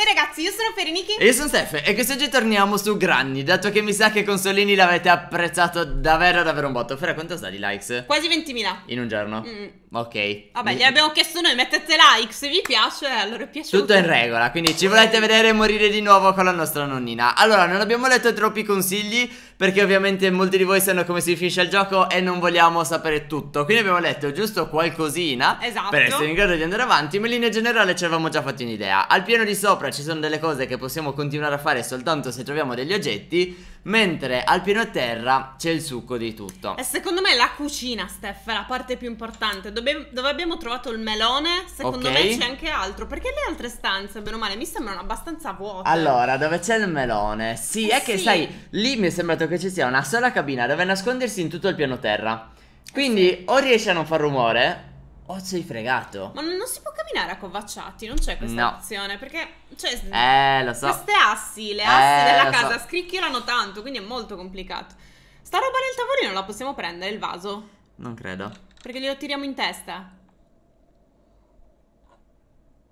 E ragazzi, io sono Fereniki E io sono Steph e quest'oggi torniamo su Granny Dato che mi sa che con Solini l'avete apprezzato davvero davvero un botto Fera, quanto sta di likes? Quasi 20.000 In un giorno? Mm. Ok Vabbè, gli abbiamo chiesto noi, mettete like se vi piace, allora è piaciuto Tutto in regola, quindi ci volete vedere morire di nuovo con la nostra nonnina Allora, non abbiamo letto troppi consigli Perché ovviamente molti di voi sanno come si finisce il gioco e non vogliamo sapere tutto Quindi abbiamo letto giusto qualcosina Esatto Per essere in grado di andare avanti, ma in linea generale ci avevamo già fatto un'idea Al piano di sopra ora ci sono delle cose che possiamo continuare a fare soltanto se troviamo degli oggetti, mentre al piano terra c'è il succo di tutto. E secondo me la cucina, Steph, è la parte più importante. Dove, dove abbiamo trovato il melone, secondo okay. me c'è anche altro. Perché le altre stanze, bene o male, mi sembrano abbastanza vuote. Allora, dove c'è il melone? Sì, eh è sì. che sai, lì mi è sembrato che ci sia una sola cabina dove nascondersi in tutto il piano terra. Quindi eh o riesci a non far rumore o sei fregato. Ma non, non si può camminare accovacciati, non c'è questa no. opzione. Perché, cioè, eh, lo so. queste assi, le assi eh, della casa so. scricchiolano tanto, quindi è molto complicato. Sta roba del tavolino la possiamo prendere, il vaso? Non credo. Perché glielo tiriamo in testa.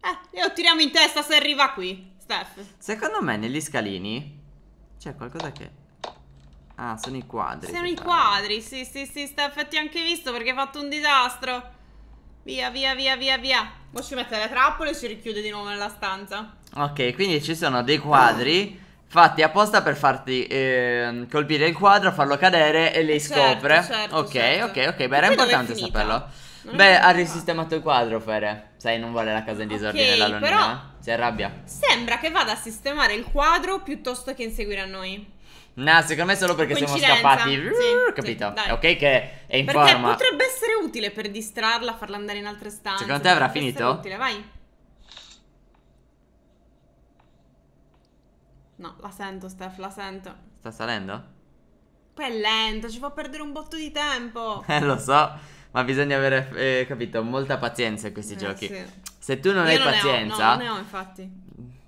Eh, glielo tiriamo in testa se arriva qui, Steph. Secondo me negli scalini c'è qualcosa che... Ah, sono i quadri. Sono i parla. Diciamo. quadri, sì, sì, sì, Steph, ti ho anche visto perché hai fatto un disastro. Via, via, via, via, via. Poi ci mette le trappole e si richiude di nuovo nella stanza. Ok, quindi ci sono dei quadri fatti apposta per farti eh, colpire il quadro, farlo cadere e lei certo, scopre. Certo, ok, certo. ok, ok, beh, era importante saperlo. Beh, ha risistemato il quadro, Fere. Sai, non vuole la casa in disordine okay, la luna. Però... Si arrabbia. Sembra che vada a sistemare il quadro piuttosto che inseguire a noi. No, secondo me solo perché siamo scappati. Sì, capito? Sì, ok che è in perché forma. potrebbe essere utile per distrarla, farla andare in altre stanze. Secondo te avrà finito? Utile, vai. No, la sento Steph, la sento. Sta salendo? Poi è lento, ci fa perdere un botto di tempo. Eh, lo so, ma bisogna avere, eh, capito, molta pazienza in questi eh, giochi. Sì. Se tu non Io hai non pazienza... Ho, no, non ne ho, infatti.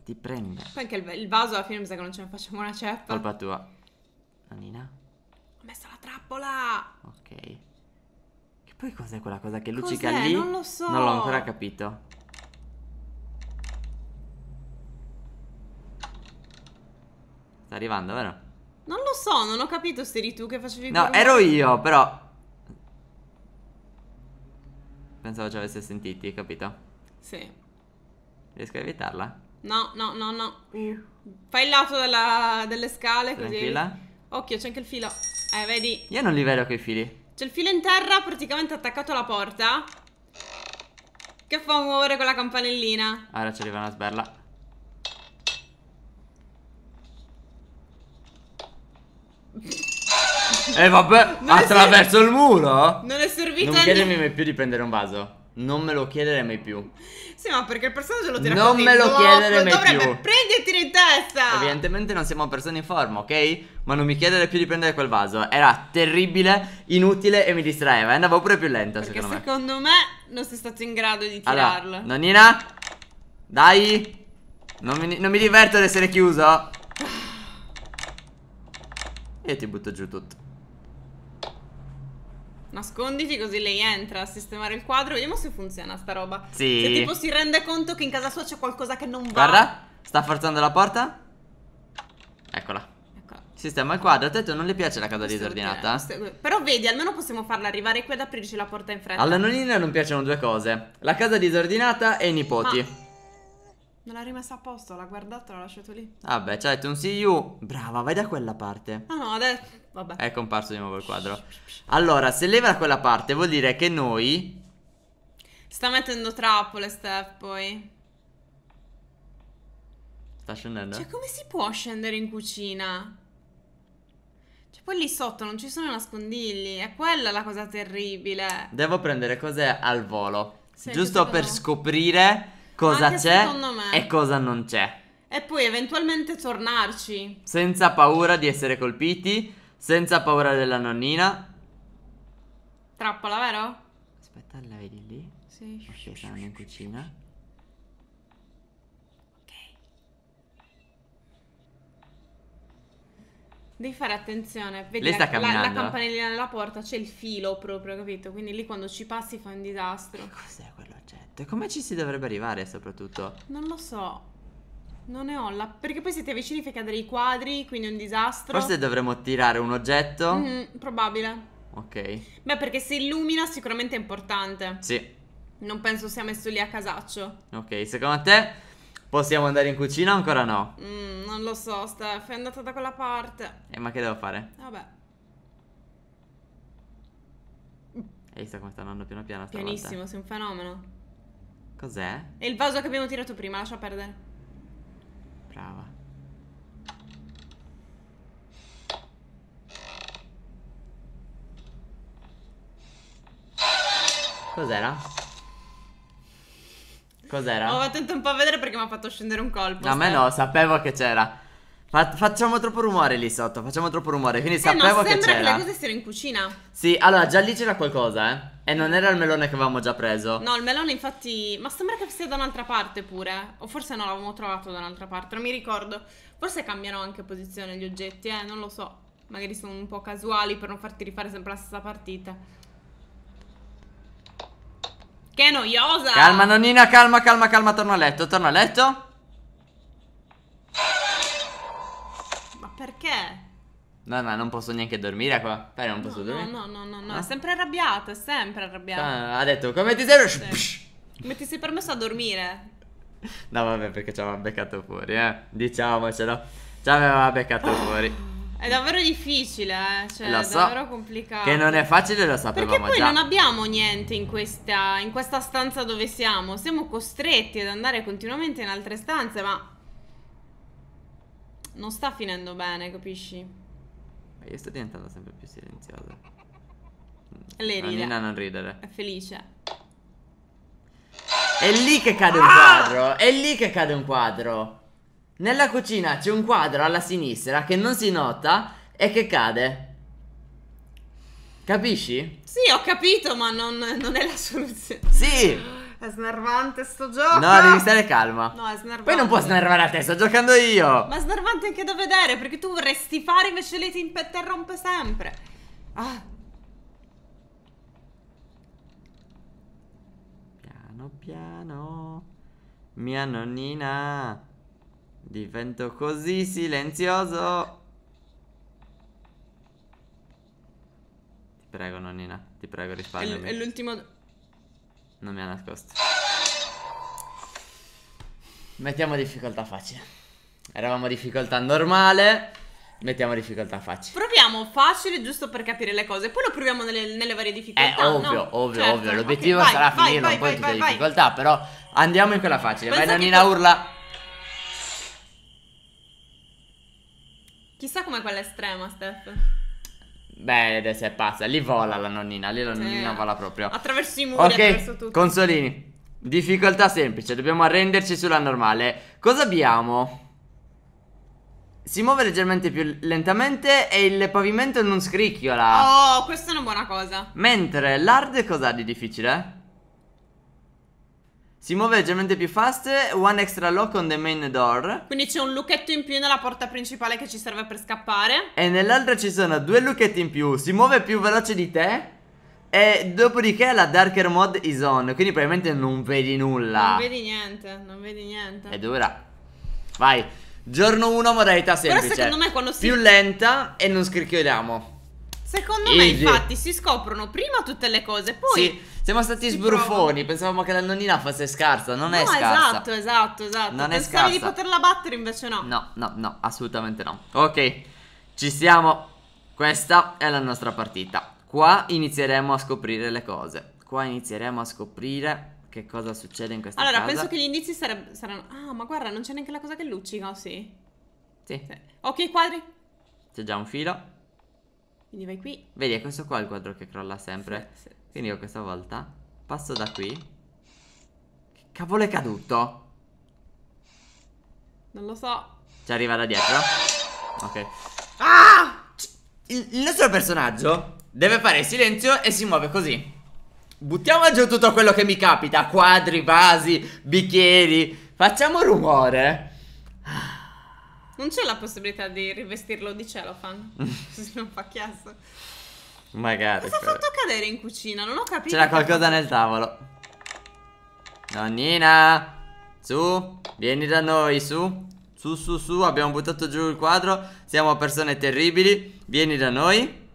Ti prende. Poi anche il, il vaso alla fine mi sa che non ce ne facciamo una certa. Colpa tua. Nannina? Ho messo la trappola! Ok. Che poi cos'è quella cosa che luccica lì? Non lo so! Non l'ho ancora capito. Sta arrivando, vero? Non lo so, non ho capito se eri tu che facevi No, ero cosa. io, però Pensavo ci avesse sentiti, capito? Sì Riesco a evitarla? No, no, no, no Fai il lato della, delle scale Tranquilla. così Tranquilla Occhio, c'è anche il filo. Eh, vedi. Io non li vedo quei fili. C'è il filo in terra praticamente attaccato alla porta. Che fa rumore con la campanellina. Ora ci arriva una sberla. E eh, vabbè, Ma attraverso il muro? Non è servito Non chiedermi mai più di prendere un vaso. Non me lo chiedere mai più. Sì, ma perché il personaggio lo tira Non me lo chiedere mai dovrebbe più. Prendetelo in testa. Evidentemente non siamo persone in forma, ok? Ma non mi chiedere più di prendere quel vaso. Era terribile, inutile e mi distraeva. andavo pure più lenta, perché secondo me. secondo me non sei stato in grado di tirarlo. Allora, nonnina, dai. Non mi, non mi diverto ad essere chiuso. E ah. ti butto giù tutto. Nasconditi così lei entra a sistemare il quadro. Vediamo se funziona sta roba. Sì. Se tipo si rende conto che in casa sua c'è qualcosa che non va. Guarda, sta forzando la porta. Eccola. Eccola. Sistema il quadro. A te non le piace la casa questo disordinata? Questo... Però vedi, almeno possiamo farla arrivare qui ad aprirci la porta in fretta. Alla nonnina non piacciono due cose. La casa disordinata e i nipoti. Ma... Non l'ha rimessa a posto, l'ha guardato, l'ha lasciato lì. Vabbè, ah ci detto un see you. Brava, vai da quella parte. Ah no, adesso. Vabbè. È comparso di nuovo il quadro. Allora, se leva da quella parte vuol dire che noi. Sta mettendo trappole, Steph, poi. Sta scendendo? Cioè, come si può scendere in cucina? Cioè, poi lì sotto non ci sono nascondigli. È quella la cosa terribile. Devo prendere cose al volo. Sì, giusto per no. scoprire cosa c'è e cosa non c'è. E poi eventualmente tornarci. Senza paura di essere colpiti, senza paura della nonnina. Trappola, vero? Aspetta, la vedi lì? Sì. Ok, saranno in cucina. Devi fare attenzione, vedi la, la, la, campanellina della porta, c'è il filo proprio, capito? Quindi lì quando ci passi fa un disastro. Che cos'è quell'oggetto? E come ci si dovrebbe arrivare soprattutto? Non lo so. Non ne ho la... Perché poi se ti avvicini fai cadere i quadri, quindi è un disastro. Forse dovremmo tirare un oggetto. Mm, probabile. Ok. Beh, perché se illumina sicuramente è importante. Sì. Non penso sia messo lì a casaccio. Ok, secondo te Possiamo andare in cucina o ancora no? Mm, non lo so, Steph, è andata da quella parte. Eh, ma che devo fare? Vabbè. Hai visto come sta andando piano piano stavolta? Pianissimo, sei un fenomeno. Cos'è? È il vaso che abbiamo tirato prima, lascia perdere. Brava. Cos'era? Cos'era? Ho attento un po' a vedere perché mi ha fatto scendere un colpo. No, a me no, sapevo che c'era. Fa facciamo troppo rumore lì sotto, facciamo troppo rumore, quindi eh, sapevo no, che c'era. sembra che le cose siano in cucina. Sì, allora già lì c'era qualcosa, eh. E non era il melone che avevamo già preso. No, il melone infatti... Ma sembra che sia da un'altra parte pure. O forse no, l'avevamo trovato da un'altra parte, non mi ricordo. Forse cambiano anche posizione gli oggetti, eh, non lo so. Magari sono un po' casuali per non farti rifare sempre la stessa partita. Che noiosa! Calma nonnina, calma, calma, calma, torna a letto, torna a letto. Ma perché? No, no, non posso neanche dormire qua. Dai, non posso no, dormire. No, no, no, no, no. Eh? È sempre arrabbiato, è sempre arrabbiato. Ah, ha detto, come ti sei... Sì. Come ti sei permesso a dormire? No, vabbè, perché ci aveva beccato fuori, eh. Diciamocelo. Ci aveva beccato fuori. È davvero difficile, eh? cioè, è so. davvero complicato. Che non è facile, lo sapevamo già. Perché poi già. non abbiamo niente in questa, in questa stanza dove siamo. Siamo costretti ad andare continuamente in altre stanze, ma... Non sta finendo bene, capisci? Ma io sto diventando sempre più silenzioso. Le ride. Nina non ridere. È felice. È lì che cade un ah! quadro. È lì che cade un quadro. Nella cucina c'è un quadro alla sinistra che non si nota e che cade. Capisci? Sì, ho capito, ma non, non è la soluzione. Sì! È snervante sto gioco. No, devi stare calma. No, è snervante. Poi non può snervare a te, sto giocando io. Ma è snervante anche da vedere, perché tu vorresti fare invece lei ti interrompe sempre. Ah. Piano piano. Mia nonnina. Divento così silenzioso Ti prego nonnina Ti prego risparmiami È l'ultimo Non mi ha nascosto Mettiamo difficoltà facile Eravamo difficoltà normale Mettiamo difficoltà facile Proviamo facile giusto per capire le cose Poi lo proviamo nelle, nelle varie difficoltà Eh ovvio, no? ovvio, certo. ovvio L'obiettivo okay, sarà vai, un po' in tutte le difficoltà Però andiamo in quella facile Pensa Vai nonnina tu... urla Chissà come quella estrema, Steph. Beh, adesso è pazza. Lì vola la nonnina, lì la sì. nonnina vola proprio. Attraverso i muri, attraverso Ok, consolini. Difficoltà semplice, dobbiamo arrenderci sulla normale. Cosa abbiamo? Si muove leggermente più lentamente e il pavimento non scricchiola. Oh, questa è una buona cosa. Mentre l'hard cosa ha di difficile? Si muove leggermente più fast, one extra lock on the main door. Quindi c'è un lucchetto in più nella porta principale che ci serve per scappare. E nell'altra ci sono due lucchetti in più. Si muove più veloce di te. E dopodiché la darker mod is on. Quindi probabilmente non vedi nulla. Non vedi niente, non vedi niente. È dura. Vai. Giorno 1 modalità semplice. Però secondo me quando si... Più lenta e non scricchioliamo. Secondo Easy. me, infatti, si scoprono prima tutte le cose, poi. Sì, siamo stati sbruffoni. Pensavamo che la nonnina fosse scarsa. Non no, è scarsa. Esatto, esatto, esatto. Non Pensavi è scarsa. di poterla battere, invece no. No, no, no, assolutamente no. Ok, ci siamo. Questa è la nostra partita. Qua inizieremo a scoprire le cose. Qua inizieremo a scoprire che cosa succede in questa allora, Allora, penso che gli indizi sareb- saranno. Ah, ma guarda, non c'è neanche la cosa che luccica, oh sì? Sì. sì. Ok, quadri. C'è già un filo. Quindi vai qui. Vedi, è questo qua il quadro che crolla sempre. Sì, sì, Quindi io questa volta passo da qui. Che cavolo è caduto? Non lo so. Ci arriva da dietro. Ok. Ah! il nostro personaggio deve fare silenzio e si muove così. Buttiamo giù tutto quello che mi capita. Quadri, vasi, bicchieri. Facciamo rumore. Non c'è la possibilità di rivestirlo di cellophane? se non fa chiasso. Magari. Cosa ha fatto cadere in cucina? Non ho capito. C'era qualcosa nel tavolo. Nonnina! Su, vieni da noi, su. Su, su, su, abbiamo buttato giù il quadro. Siamo persone terribili. Vieni da noi.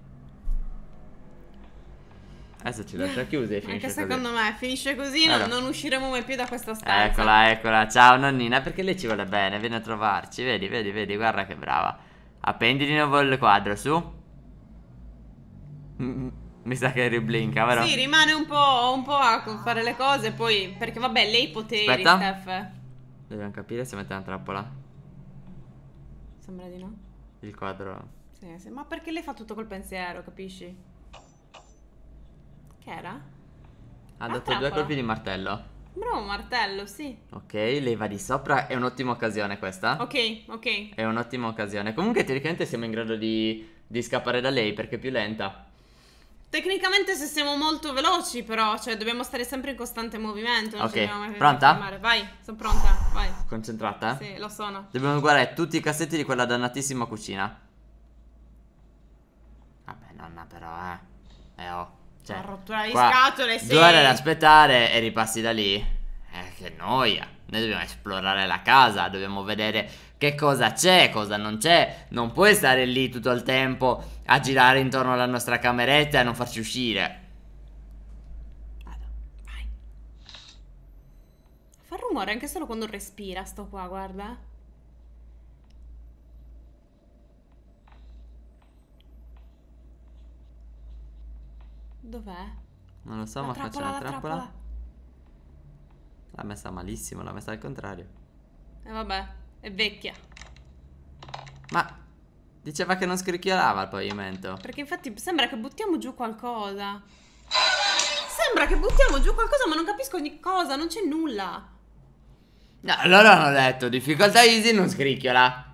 Adesso ce l'ho già chiusa e finisce Anche secondo così. me, finisce così, allora. non, non usciremo mai più da questa stanza. Eccola, eccola, ciao nonnina, perché lei ci vuole bene, vieni a trovarci, vedi, vedi, vedi, guarda che brava. Appendi di nuovo il quadro, su. Mi sa che riblinca, vero? Sì, rimane un po', un po a fare le cose, poi... Perché vabbè, lei poteva. Aspetta. Steph. Dobbiamo capire se mette una trappola. Sembra di no. Il quadro... Sì, sì, ma perché lei fa tutto col pensiero, capisci? Che era? Ha dato due colpi di martello. Bravo, martello, sì. Ok, leva di sopra è un'ottima occasione questa. Ok, ok. È un'ottima occasione. Comunque teoricamente siamo in grado di, di scappare da lei perché è più lenta. Tecnicamente se siamo molto veloci però, cioè dobbiamo stare sempre in costante movimento. Non ok, pronta? Fermare. Vai, sono pronta, vai. Concentrata? Sì, lo sono. Dobbiamo guardare tutti i cassetti di quella dannatissima cucina. Vabbè, nonna però, eh. Eh oh. Cioè, una rottura di qua, scatole, sì. Due ore ad aspettare e ripassi da lì. Eh, che noia. Noi dobbiamo esplorare la casa, dobbiamo vedere che cosa c'è, cosa non c'è. Non puoi stare lì tutto il tempo a girare intorno alla nostra cameretta e non farci uscire. Fa rumore anche solo quando respira, sto qua, guarda. Dov'è? Non lo so, la ma trappola, faccio la, la trappola. trappola. L'ha messa malissimo, l'ha messa al contrario. E eh vabbè, è vecchia. Ma diceva che non scricchiolava il pavimento. Perché infatti sembra che buttiamo giù qualcosa. Sembra che buttiamo giù qualcosa, ma non capisco ogni cosa, non c'è nulla. No, allora hanno detto, difficoltà easy non scricchiola.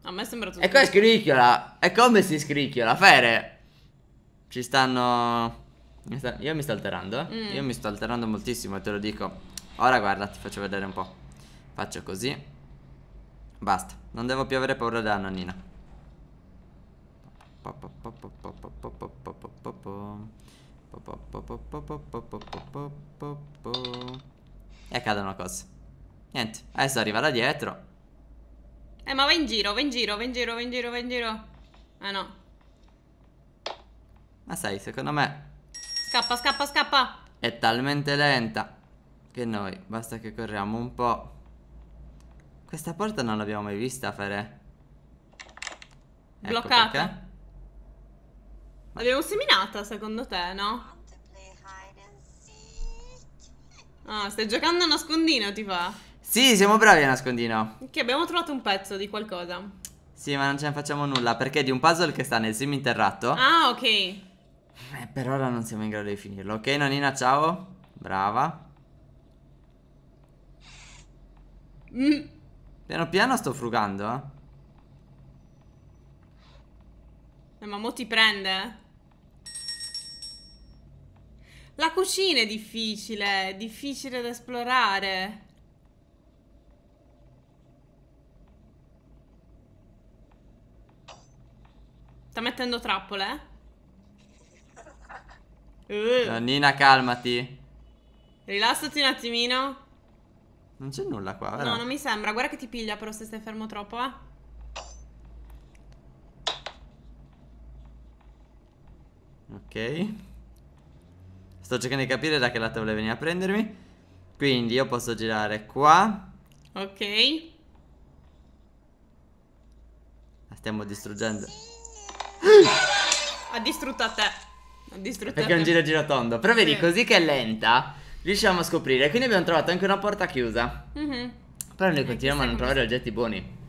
A me sembra tutto. E qua scricchiola. E come si scricchiola? Fere. Ci stanno io mi sto alterando, eh. Mm. Io mi sto alterando moltissimo, te lo dico. Ora guarda, ti faccio vedere un po'. Faccio così. Basta, non devo più avere paura della nonnina. E cadono cose. Niente, adesso arriva da dietro. Eh, ma va in giro, va in giro, va in giro, va in giro, va in giro. Ah no. Ma sai, secondo me Scappa, scappa, scappa. È talmente lenta che noi basta che corriamo un po'. Questa porta non l'abbiamo mai vista, Fere. Ecco Bloccata. L'abbiamo seminata, secondo te, no? Ah, stai giocando a nascondino, ti fa? Sì, siamo bravi a nascondino. Che abbiamo trovato un pezzo di qualcosa. Sì, ma non ce ne facciamo nulla, perché è di un puzzle che sta nel seminterrato. Ah, ok. Eh, per ora non siamo in grado di finirlo. Ok, nonnina, ciao. Brava. Mm. Piano piano sto frugando, eh. eh ma mo ti prende? Eh? La cucina è difficile, difficile da esplorare. Sta mettendo trappole, eh? Uh. Nonnina, calmati. Rilassati un attimino. Non c'è nulla qua, vero? No, non mi sembra. Guarda che ti piglia però se stai fermo troppo, eh. Ok. Sto cercando di capire da che lato vuole venire a prendermi. Quindi io posso girare qua. Ok. La stiamo distruggendo. Ha distrutto a te. Perché è un giro giro tondo Però vedi, sì. così che è lenta, riusciamo a scoprire. Quindi abbiamo trovato anche una porta chiusa. Mm -hmm. Però noi continuiamo a non trovare si... oggetti buoni.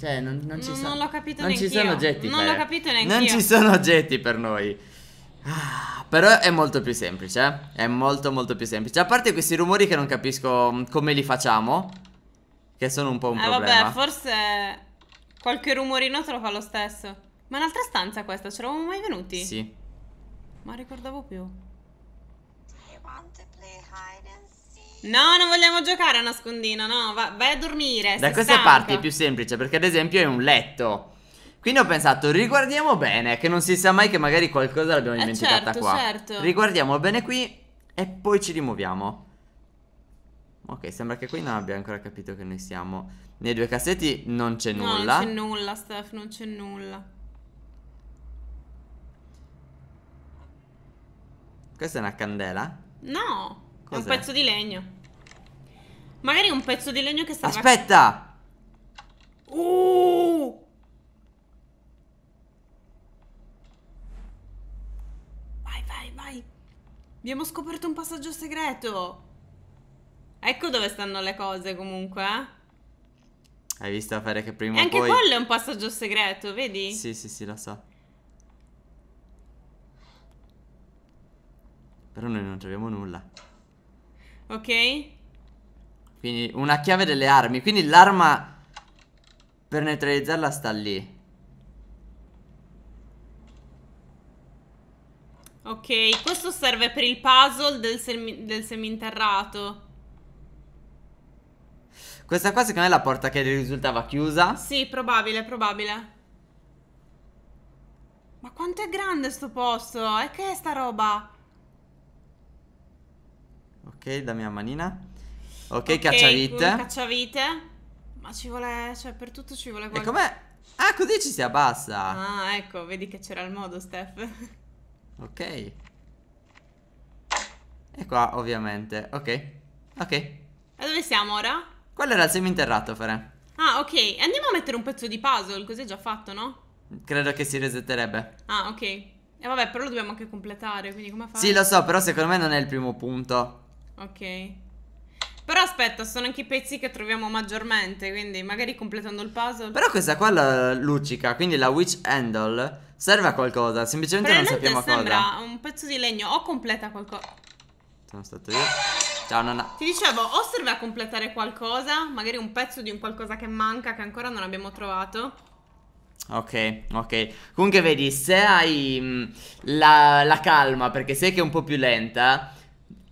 Cioè, non, non ci sono. Non l'ho capito Non ci sono oggetti. Non l'ho cioè. capito neanche. Non ci sono oggetti per noi. Ah, però è molto più semplice. Eh. È molto, molto più semplice. A parte questi rumori che non capisco mm, come li facciamo. Che sono un po' un eh, problema. vabbè, forse qualche rumorino te lo fa lo stesso. Ma un'altra stanza questa, ce l'avamo mai venuti? Sì. Ma ricordavo più. No, non vogliamo giocare a nascondino, no, Va vai a dormire. Da queste stanca. parti è più semplice perché ad esempio è un letto. Quindi ho pensato, riguardiamo bene, che non si sa mai che magari qualcosa l'abbiamo eh, dimenticata eh certo, qua. Certo. Riguardiamo bene qui e poi ci rimuoviamo. Ok, sembra che qui non abbia ancora capito che noi siamo. Nei due cassetti non c'è no, nulla. Non c'è nulla, Steph, non c'è nulla. Questa è una candela? No, Cos'è? è un pezzo di legno. Magari un pezzo di legno che sta... Aspetta! Uh! Vai, vai, vai. Abbiamo scoperto un passaggio segreto. Ecco dove stanno le cose comunque, eh. Hai visto fare che prima o poi... Anche quello è un passaggio segreto, vedi? Sì, sì, sì, lo so. Però noi non troviamo nulla. Ok. Quindi una chiave delle armi. Quindi l'arma per neutralizzarla sta lì. Ok, questo serve per il puzzle del, semi del seminterrato. Questa qua secondo me è la porta che risultava chiusa. Sì, probabile, probabile. Ma quanto è grande sto posto? E che è sta roba? Ok, dammi la manina. Ok, okay cacciavite. Cacciavite. Ma ci vuole, cioè per tutto ci vuole qualcosa. E com'è? Ah, così ci si abbassa. Ah, ecco, vedi che c'era il modo, Steph. Ok. E qua, ovviamente. Ok. Ok. E dove siamo ora? Quello era il seminterrato, Fare. Ah, ok. Andiamo a mettere un pezzo di puzzle, così è già fatto, no? Credo che si resetterebbe. Ah, ok. E vabbè, però lo dobbiamo anche completare, quindi come fa? Sì, lo so, però secondo me non è il primo punto. Ok. Però aspetta, sono anche i pezzi che troviamo maggiormente, quindi magari completando il puzzle. Però questa qua la luccica, quindi la witch handle serve a qualcosa, semplicemente non sappiamo a cosa. sembra un pezzo di legno o completa qualcosa. Sono stato io. Ciao nonna. Ti dicevo, o serve a completare qualcosa, magari un pezzo di un qualcosa che manca che ancora non abbiamo trovato. Ok, ok. Comunque vedi, se hai mh, mm, la, la calma, perché sei che è un po' più lenta,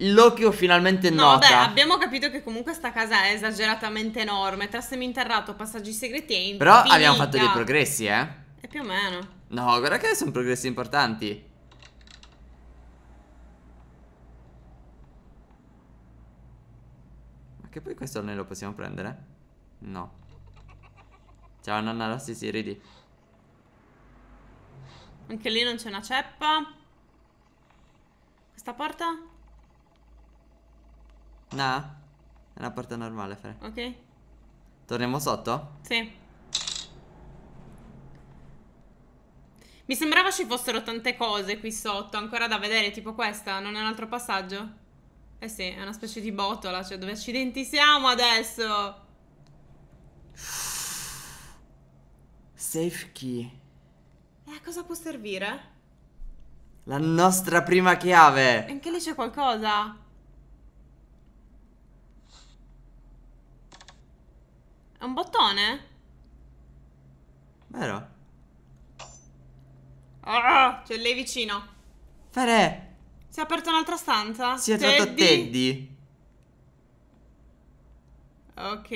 Loki ho finalmente no, Vabbè, abbiamo capito che comunque sta casa è esageratamente enorme. Tra seminterrato, passaggi segreti e infinita. Però abbiamo fatto dei progressi, eh? E più o meno. No, guarda che sono progressi importanti. Ma che poi questo noi lo possiamo prendere? No. Ciao nonna Rossi, si ridi. Anche lì non c'è una ceppa. Questa porta? No. È una porta normale, Fre. Ok. Torniamo sotto? Sì. Mi sembrava ci fossero tante cose qui sotto, ancora da vedere, tipo questa, non è un altro passaggio? Eh sì, è una specie di botola, cioè dove accidenti siamo adesso? Safe key. E a cosa può servire? La nostra prima chiave! Anche lì c'è qualcosa? È un bottone? Vero? Ah, c'è lei vicino. Fare! Si è aperta un'altra stanza? Si è entrato Teddy. Ok,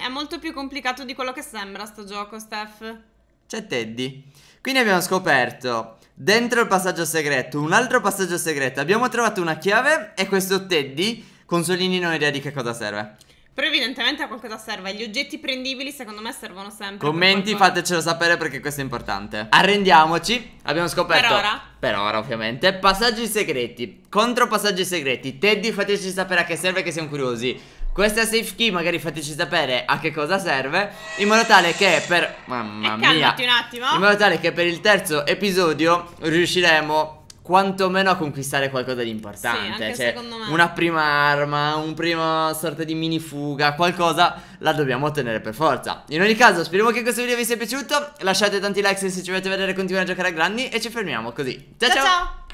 è molto più complicato di quello che sembra sto gioco, Steph. C'è Teddy. Quindi abbiamo scoperto dentro il passaggio segreto, un altro passaggio segreto. Abbiamo trovato una chiave e questo Teddy con Solini non ho idea di che cosa serve. Però evidentemente a qualcosa serve. Gli oggetti prendibili secondo me servono sempre. Commenti, fatecelo sapere perché questo è importante. Arrendiamoci. Abbiamo scoperto. Per ora. Per ora ovviamente. Passaggi segreti. Contro passaggi segreti. Teddy, fateci sapere a che serve che siamo curiosi. Questa safe key magari fateci sapere a che cosa serve In modo tale che per... Mamma e mia un attimo In modo tale che per il terzo episodio riusciremo quantomeno a conquistare qualcosa di importante. Sì, cioè, una prima arma, un primo sorta di mini fuga, qualcosa la dobbiamo ottenere per forza. In ogni caso, speriamo che questo video vi sia piaciuto. Lasciate tanti like se ci volete vedere continuare a giocare a grandi e ci fermiamo così. ciao! ciao. ciao. ciao.